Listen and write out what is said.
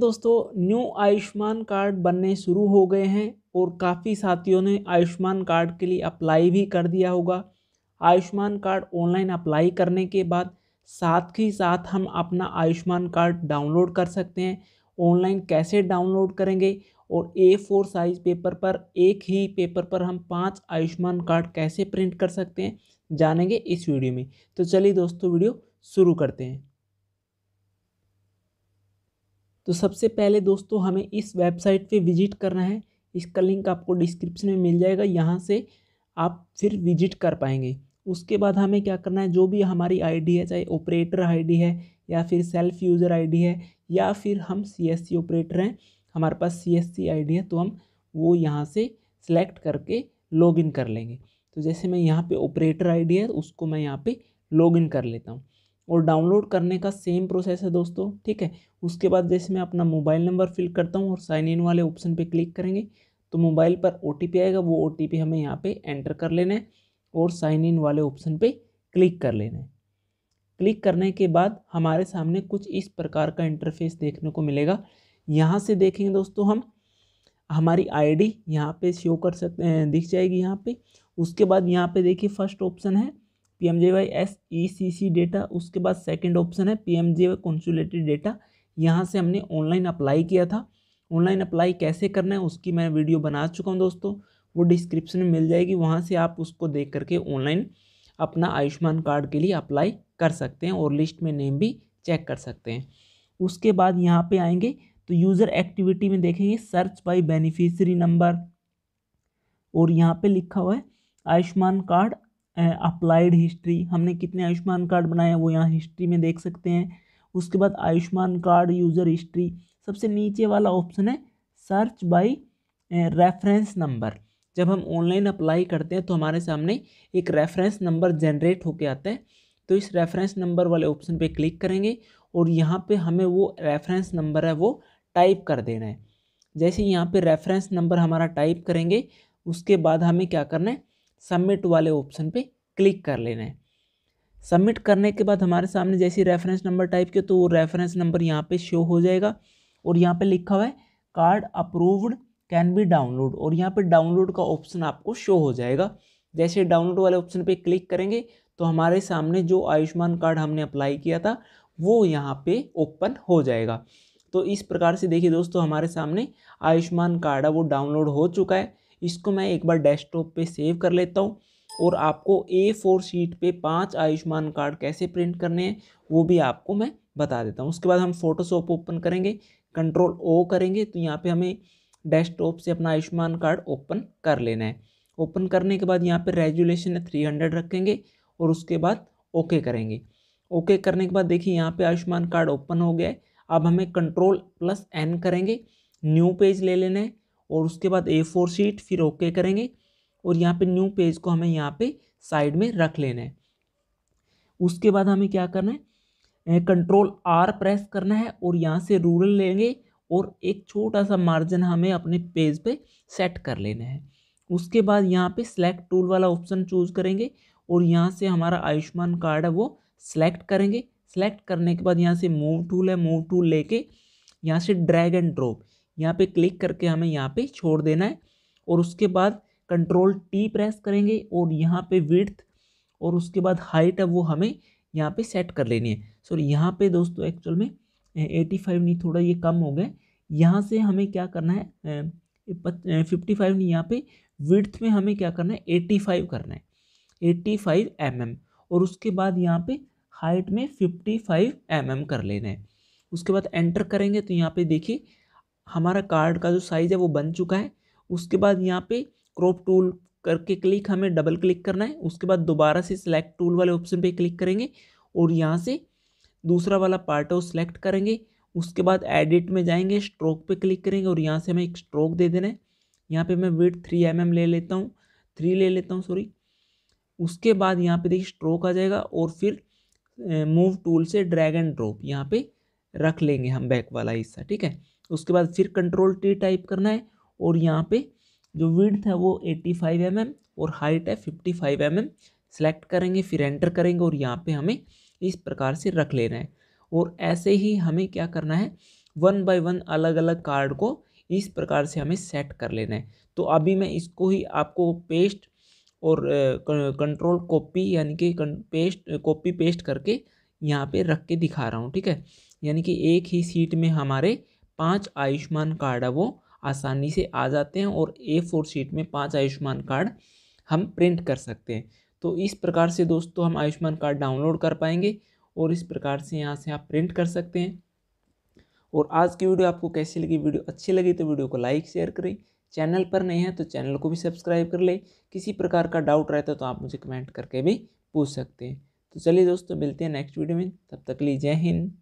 दोस्तों new Ayushman card बनने शुरू हो गए हैं और काफ़ी साथियों ने आयुष्मान कार्ड के लिए अप्लाई भी कर दिया होगा आयुष्मान कार्ड ऑनलाइन अप्लाई करने के बाद साथ ही साथ हम अपना आयुष्मान कार्ड डाउनलोड कर सकते हैं ऑनलाइन कैसे डाउनलोड करेंगे और ए फोर साइज पेपर पर एक ही पेपर पर हम पांच आयुष्मान कार्ड कैसे प्रिंट कर सकते हैं जानेंगे इस वीडियो में तो चलिए दोस्तों वीडियो शुरू करते हैं तो सबसे पहले दोस्तों हमें इस वेबसाइट पे विजिट करना है इसका लिंक आपको डिस्क्रिप्शन में मिल जाएगा यहाँ से आप फिर विजिट कर पाएंगे उसके बाद हमें क्या करना है जो भी हमारी आईडी है चाहे ऑपरेटर आईडी है या फिर सेल्फ यूज़र आईडी है या फिर हम सीएससी ऑपरेटर हैं हमारे पास सीएससी आईडी है तो हम वो यहाँ से सिलेक्ट करके लॉगिन कर लेंगे तो जैसे मैं यहाँ पे ऑपरेटर आईडी है उसको मैं यहाँ पे लॉगिन कर लेता हूँ और डाउनलोड करने का सेम प्रोसेस है दोस्तों ठीक है उसके बाद जैसे मैं अपना मोबाइल नंबर फिल करता हूँ और साइन इन वाले ऑप्शन पे क्लिक करेंगे तो मोबाइल पर ओ आएगा वो ओ हमें यहाँ पे एंटर कर लेना है और साइन इन वाले ऑप्शन पे क्लिक कर लेना है क्लिक करने के बाद हमारे सामने कुछ इस प्रकार का इंटरफेस देखने को मिलेगा यहाँ से देखेंगे दोस्तों हम हमारी आईडी यहाँ पर शो कर सकते हैं दिख जाएगी यहाँ पे उसके बाद यहाँ पे देखिए फर्स्ट ऑप्शन है P M J Y S E C C data उसके बाद सेकेंड ऑप्शन है P M J Y consolidated data यहाँ से हमने ऑनलाइन अप्लाई किया था ऑनलाइन अप्लाई कैसे करना है उसकी मैं वीडियो बना चुका हूँ दोस्तों वो डिस्क्रिप्शन में मिल जाएगी वहाँ से आप उसको देख करके ऑनलाइन अपना आयुष्मान कार्ड के लिए अप्लाई कर सकते हैं और लिस्ट में नेम भी चेक कर सकते हैं उसके बाद यहाँ पे आएंगे तो यूज़र एक्टिविटी में देखेंगे सर्च बाय बेनिफिशरी नंबर और यहाँ पे लिखा हुआ है आयुष्मान कार्ड अप्लाइड हिस्ट्री हमने कितने आयुष्मान कार्ड बनाए वो यहाँ हिस्ट्री में देख सकते हैं उसके बाद आयुष्मान कार्ड यूज़र हिस्ट्री सबसे नीचे वाला ऑप्शन है सर्च बाय रेफरेंस नंबर जब हम ऑनलाइन अप्लाई करते हैं तो हमारे सामने एक रेफरेंस नंबर जनरेट होके आता है तो इस रेफरेंस नंबर वाले ऑप्शन पे क्लिक करेंगे और यहाँ पे हमें वो रेफरेंस नंबर है वो टाइप कर देना है जैसे यहाँ पे रेफरेंस नंबर हमारा टाइप करेंगे उसके बाद हमें क्या करना है सबमिट वाले ऑप्शन पे क्लिक कर लेना है सबमिट करने के बाद हमारे सामने जैसे रेफरेंस नंबर टाइप के तो वो रेफरेंस नंबर यहाँ पे शो हो जाएगा और यहाँ पे लिखा हुआ है card approved can be download और यहाँ पे डाउनलोड का ऑप्शन आपको शो हो जाएगा जैसे डाउनलोड वाले ऑप्शन पर क्लिक करेंगे तो हमारे सामने जो आयुष्मान कार्ड हमने अप्लाई किया था वो यहाँ पर ओपन हो जाएगा तो इस प्रकार से देखिए दोस्तों हमारे सामने आयुष्मान कार्ड है वो डाउनलोड हो चुका है इसको मैं एक बार डेस्कटॉप पे सेव कर लेता हूँ और आपको ए फोर शीट पे पांच आयुष्मान कार्ड कैसे प्रिंट करने हैं वो भी आपको मैं बता देता हूँ उसके बाद हम फोटोशॉप ओपन करेंगे कंट्रोल ओ करेंगे तो यहाँ पे हमें डेस्कटॉप से अपना आयुष्मान कार्ड ओपन कर लेना है ओपन करने के बाद यहाँ पर रेजुलेशन थ्री हंड्रेड रखेंगे और उसके बाद ओके करेंगे ओके करने के बाद देखिए यहाँ पे आयुष्मान कार्ड ओपन हो गया है अब हमें कंट्रोल प्लस एन करेंगे न्यू पेज ले लेना है और उसके बाद ए फोर शीट फिर ओके करेंगे और यहाँ पे न्यू पेज को हमें यहाँ पे साइड में रख लेना है उसके बाद हमें क्या करना है कंट्रोल आर प्रेस करना है और यहाँ से रूरल लेंगे और एक छोटा सा मार्जिन हमें अपने पेज पे सेट कर लेना है उसके बाद यहाँ पे सेलेक्ट टूल वाला ऑप्शन चूज करेंगे और यहाँ से हमारा आयुष्मान कार्ड है वो सिलेक्ट करेंगे सेलेक्ट करने के बाद यहाँ से मूव टूल है मूव टूल लेके यहाँ से ड्रैग एंड ड्रॉप यहाँ पे क्लिक करके हमें यहाँ पे छोड़ देना है और उसके बाद कंट्रोल टी प्रेस करेंगे और यहाँ पे विर्थ और उसके बाद हाइट है वो हमें यहाँ पे सेट कर लेनी है सो यहाँ पे दोस्तों एक्चुअल में एटी फाइव नहीं थोड़ा ये कम हो गए यहाँ से हमें क्या करना है फिफ्टी फाइव नहीं यहाँ पे विर्थ में हमें क्या करना है एटी फाइव करना है एट्टी फाइव एम एम और उसके बाद यहाँ पे हाइट में फिफ्टी फाइव एम एम कर लेना है उसके बाद एंटर करेंगे तो यहाँ पे देखिए हमारा कार्ड का जो साइज़ है वो बन चुका है उसके बाद यहाँ पे क्रॉप टूल करके क्लिक हमें डबल क्लिक करना है उसके बाद दोबारा से सिलेक्ट टूल वाले ऑप्शन पे क्लिक करेंगे और यहाँ से दूसरा वाला पार्ट है वो सिलेक्ट करेंगे उसके बाद एडिट में जाएंगे स्ट्रोक पे क्लिक करेंगे और यहाँ से हमें एक स्ट्रोक दे देना है यहाँ पर मैं वेट थ्री एम ले लेता हूँ थ्री ले लेता हूँ सॉरी उसके बाद यहाँ पर देखिए स्ट्रोक आ जाएगा और फिर मूव टूल से ड्रैग एंड ड्रॉप यहाँ पर रख लेंगे हम बैक वाला हिस्सा ठीक है उसके बाद फिर कंट्रोल टी टाइप करना है और यहाँ पे जो विड्थ है वो 85 फाइव mm और हाइट है 55 फाइव mm सेलेक्ट करेंगे फिर एंटर करेंगे और यहाँ पे हमें इस प्रकार से रख लेना है और ऐसे ही हमें क्या करना है वन बाय वन अलग अलग कार्ड को इस प्रकार से हमें सेट कर लेना है तो अभी मैं इसको ही आपको पेस्ट और कंट्रोल कॉपी यानी कि पेस्ट कॉपी पेस्ट करके यहाँ पे रख के दिखा रहा हूँ ठीक है यानी कि एक ही सीट में हमारे पाँच आयुष्मान कार्ड है वो आसानी से आ जाते हैं और ए फोर शीट में पाँच आयुष्मान कार्ड हम प्रिंट कर सकते हैं तो इस प्रकार से दोस्तों हम आयुष्मान कार्ड डाउनलोड कर पाएंगे और इस प्रकार से यहाँ से आप प्रिंट कर सकते हैं और आज की वीडियो आपको कैसी लगी वीडियो अच्छी लगी तो वीडियो को लाइक शेयर करें चैनल पर नहीं है तो चैनल को भी सब्सक्राइब कर लें किसी प्रकार का डाउट रहता है तो आप मुझे कमेंट करके भी पूछ सकते हैं तो चलिए दोस्तों मिलते हैं नेक्स्ट वीडियो में तब तक लिए जय हिंद